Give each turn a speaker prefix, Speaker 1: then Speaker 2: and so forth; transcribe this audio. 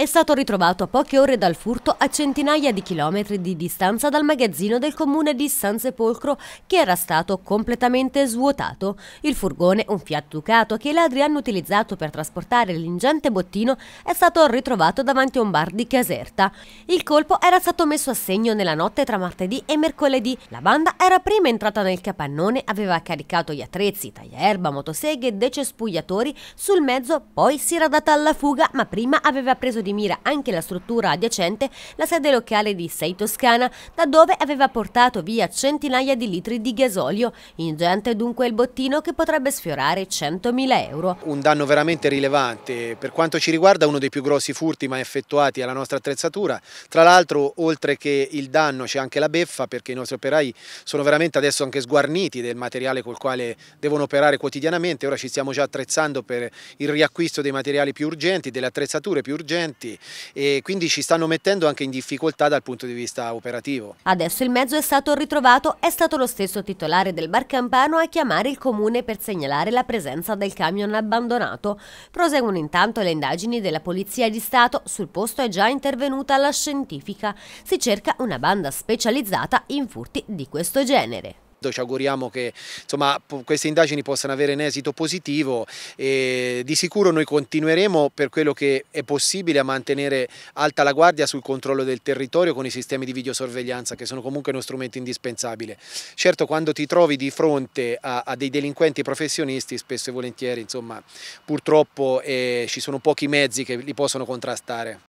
Speaker 1: è stato ritrovato a poche ore dal furto a centinaia di chilometri di distanza dal magazzino del comune di San Sepolcro che era stato completamente svuotato. Il furgone, un Fiat Ducato che i ladri hanno utilizzato per trasportare l'ingente bottino, è stato ritrovato davanti a un bar di Caserta. Il colpo era stato messo a segno nella notte tra martedì e mercoledì. La banda era prima entrata nel capannone, aveva caricato gli attrezzi, tagliaerba, motoseghe, decespugliatori sul mezzo, poi si era data alla fuga ma prima aveva preso di di mira anche la struttura adiacente, la sede locale di Sei Toscana, da dove aveva portato via centinaia di litri di gasolio, ingente dunque il bottino che potrebbe sfiorare 100.000 euro.
Speaker 2: Un danno veramente rilevante, per quanto ci riguarda uno dei più grossi furti mai effettuati alla nostra attrezzatura, tra l'altro oltre che il danno c'è anche la beffa perché i nostri operai sono veramente adesso anche sguarniti del materiale col quale devono operare quotidianamente, ora ci stiamo già attrezzando per il riacquisto dei materiali più urgenti, delle attrezzature più urgenti tutti e quindi ci stanno mettendo anche in difficoltà dal punto di vista operativo.
Speaker 1: Adesso il mezzo è stato ritrovato, è stato lo stesso titolare del bar campano a chiamare il comune per segnalare la presenza del camion abbandonato. Proseguono intanto le indagini della Polizia di Stato, sul posto è già intervenuta la scientifica. Si cerca una banda specializzata in furti di questo genere.
Speaker 2: Ci auguriamo che insomma, queste indagini possano avere un esito positivo e di sicuro noi continueremo per quello che è possibile a mantenere alta la guardia sul controllo del territorio con i sistemi di videosorveglianza che sono comunque uno strumento indispensabile. Certo quando ti trovi di fronte a, a dei delinquenti professionisti spesso e volentieri insomma, purtroppo eh, ci sono pochi mezzi che li possono contrastare.